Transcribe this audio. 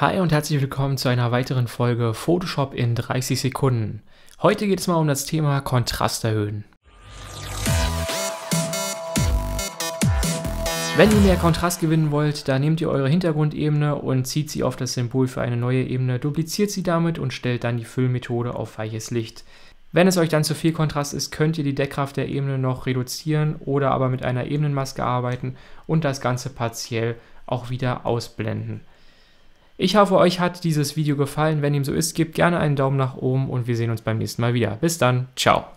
Hi und herzlich willkommen zu einer weiteren Folge Photoshop in 30 Sekunden. Heute geht es mal um das Thema Kontrast erhöhen. Wenn ihr mehr Kontrast gewinnen wollt, dann nehmt ihr eure Hintergrundebene und zieht sie auf das Symbol für eine neue Ebene, dupliziert sie damit und stellt dann die Füllmethode auf weiches Licht. Wenn es euch dann zu viel Kontrast ist, könnt ihr die Deckkraft der Ebene noch reduzieren oder aber mit einer Ebenenmaske arbeiten und das Ganze partiell auch wieder ausblenden. Ich hoffe, euch hat dieses Video gefallen. Wenn ihm so ist, gebt gerne einen Daumen nach oben und wir sehen uns beim nächsten Mal wieder. Bis dann, ciao.